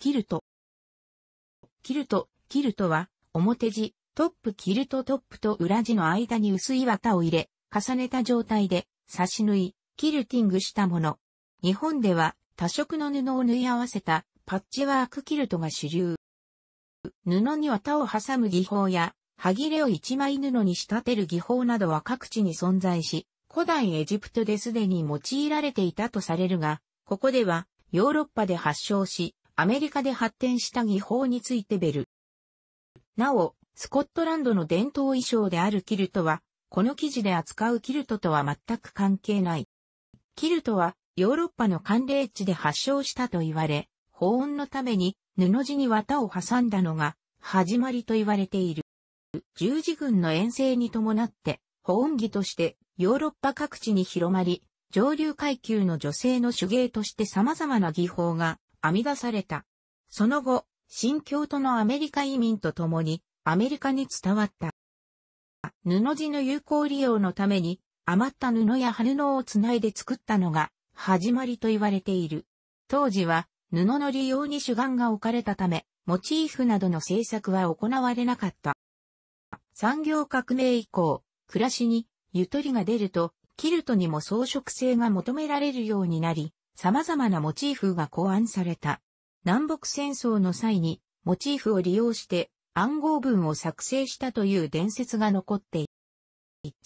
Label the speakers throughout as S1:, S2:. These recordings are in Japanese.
S1: キルト。キルト、キルトは、表地、トップキルトトップと裏地の間に薄い綿を入れ、重ねた状態で、差し縫い、キルティングしたもの。日本では、多色の布を縫い合わせた、パッチワークキルトが主流。布に綿を挟む技法や、歯切れを一枚布に仕立てる技法などは各地に存在し、古代エジプトですでに用いられていたとされるが、ここではヨーロッパで発祥し、アメリカで発展した技法についてベル。なお、スコットランドの伝統衣装であるキルトは、この記事で扱うキルトとは全く関係ない。キルトは、ヨーロッパの寒冷地で発祥したと言われ、保温のために布地に綿を挟んだのが始まりと言われている。十字軍の遠征に伴って、保温着としてヨーロッパ各地に広まり、上流階級の女性の手芸として様々な技法が編み出された。その後、新京都のアメリカ移民と共にアメリカに伝わった。布地の有効利用のために余った布や春布をつないで作ったのが始まりと言われている。当時は布の利用に主眼が置かれたため、モチーフなどの制作は行われなかった。産業革命以降、暮らしにゆとりが出ると、キルトにも装飾性が求められるようになり、様々なモチーフが考案された。南北戦争の際にモチーフを利用して暗号文を作成したという伝説が残っている。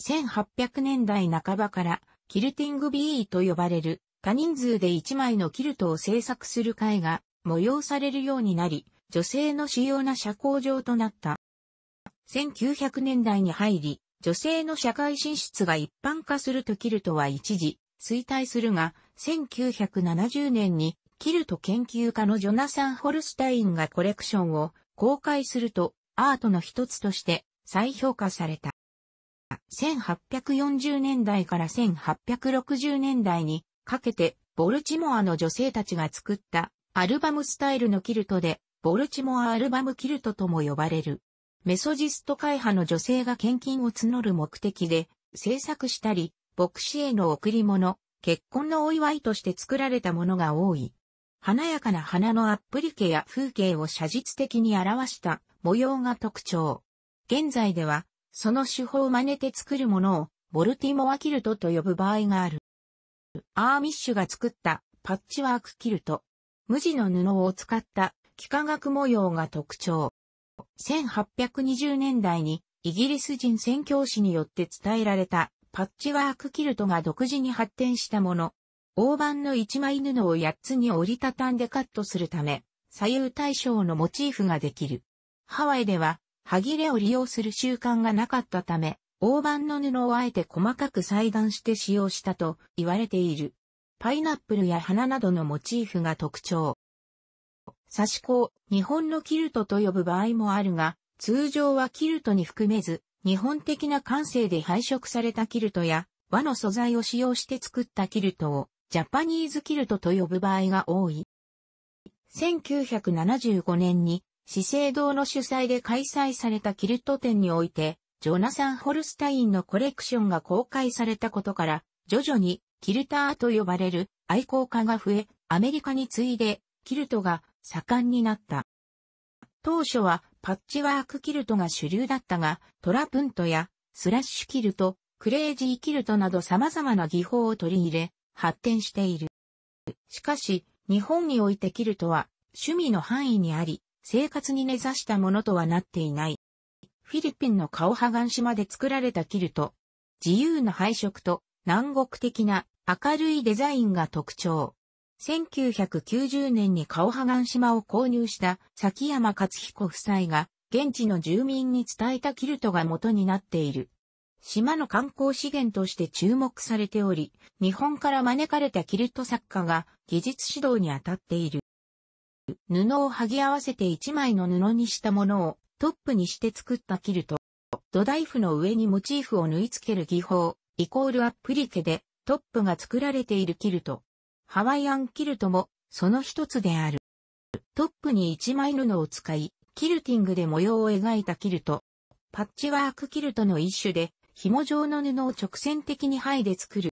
S1: 1800年代半ばからキルティングビーと呼ばれる多人数で1枚のキルトを制作する会が催されるようになり、女性の主要な社交場となった。1900年代に入り、女性の社会進出が一般化するとキルトは一時衰退するが、1970年にキルト研究家のジョナサン・ホルスタインがコレクションを公開するとアートの一つとして再評価された。1840年代から1860年代にかけてボルチモアの女性たちが作ったアルバムスタイルのキルトでボルチモアアルバムキルトとも呼ばれる。メソジスト会派の女性が献金を募る目的で制作したり、牧師への贈り物、結婚のお祝いとして作られたものが多い。華やかな花のアップリケや風景を写実的に表した模様が特徴。現在では、その手法を真似て作るものを、ボルティモアキルトと呼ぶ場合がある。アーミッシュが作ったパッチワークキルト。無地の布を使った幾何学模様が特徴。1820年代にイギリス人宣教師によって伝えられたパッチワークキルトが独自に発展したもの。大判の一枚布を八つに折りたたんでカットするため、左右対称のモチーフができる。ハワイでは、歯切れを利用する習慣がなかったため、大判の布をあえて細かく裁断して使用したと言われている。パイナップルや花などのモチーフが特徴。刺し子を日本のキルトと呼ぶ場合もあるが、通常はキルトに含めず、日本的な感性で配色されたキルトや和の素材を使用して作ったキルトをジャパニーズキルトと呼ぶ場合が多い。1975年に資生堂の主催で開催されたキルト展において、ジョナサン・ホルスタインのコレクションが公開されたことから、徐々にキルターと呼ばれる愛好家が増え、アメリカに次いでキルトが盛んになった。当初はパッチワークキルトが主流だったが、トラプントやスラッシュキルト、クレイジーキルトなど様々な技法を取り入れ、発展している。しかし、日本においてキルトは趣味の範囲にあり、生活に根ざしたものとはなっていない。フィリピンの顔オハガン島で作られたキルト。自由な配色と南国的な明るいデザインが特徴。1990年にカオハガン島を購入した崎山勝彦夫妻が現地の住民に伝えたキルトが元になっている。島の観光資源として注目されており、日本から招かれたキルト作家が技術指導に当たっている。布を剥ぎ合わせて1枚の布にしたものをトップにして作ったキルト。土台布の上にモチーフを縫い付ける技法、イコールアップリケでトップが作られているキルト。ハワイアンキルトもその一つである。トップに一枚布を使い、キルティングで模様を描いたキルト。パッチワークキルトの一種で、紐状の布を直線的に剥いで作る。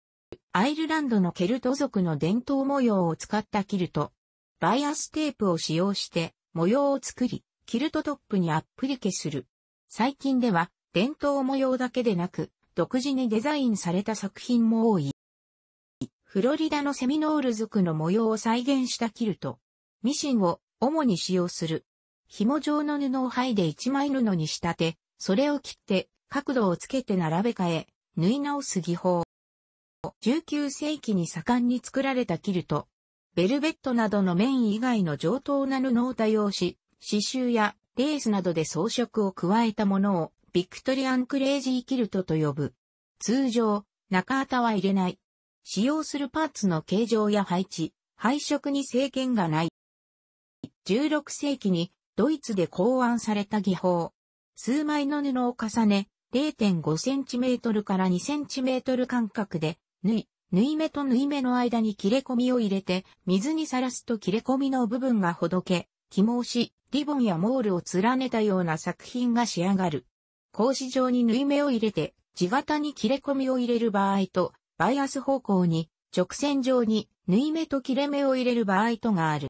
S1: アイルランドのケルト族の伝統模様を使ったキルト。バイアステープを使用して模様を作り、キルトトップにアップリケする。最近では伝統模様だけでなく、独自にデザインされた作品も多い。フロリダのセミノールズの模様を再現したキルト。ミシンを主に使用する。紐状の布を剥いで一枚布に仕立て、それを切って角度をつけて並べ替え、縫い直す技法。19世紀に盛んに作られたキルト。ベルベットなどのン以外の上等な布を多用し、刺繍やレースなどで装飾を加えたものをビクトリアンクレイジーキルトと呼ぶ。通常、中綿は入れない。使用するパーツの形状や配置、配色に制限がない。16世紀にドイツで考案された技法。数枚の布を重ね、0.5センチメートルから2センチメートル間隔で、縫い、縫い目と縫い目の間に切れ込みを入れて、水にさらすと切れ込みの部分がほどけ、起毛し、リボンやモールを連ねたような作品が仕上がる。格子状に縫い目を入れて、地型に切れ込みを入れる場合と、バイアス方向に直線上に縫い目と切れ目を入れる場合とがある。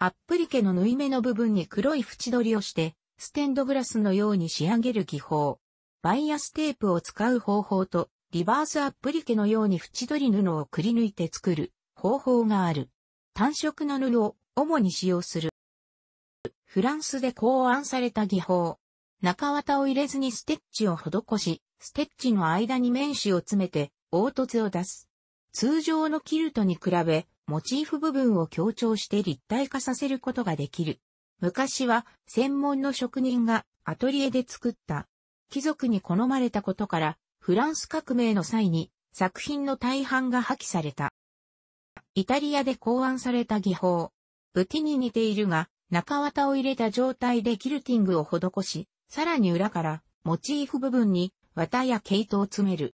S1: アップリケの縫い目の部分に黒い縁取りをして、ステンドグラスのように仕上げる技法。バイアステープを使う方法と、リバースアップリケのように縁取り布をくり抜いて作る方法がある。単色の布を主に使用する。フランスで考案された技法。中綿を入れずにステッチを施し、ステッチの間に面紙を詰めて、凹凸を出す。通常のキルトに比べ、モチーフ部分を強調して立体化させることができる。昔は専門の職人がアトリエで作った貴族に好まれたことからフランス革命の際に作品の大半が破棄された。イタリアで考案された技法。ブティに似ているが中綿を入れた状態でキルティングを施し、さらに裏からモチーフ部分に綿や毛糸を詰める。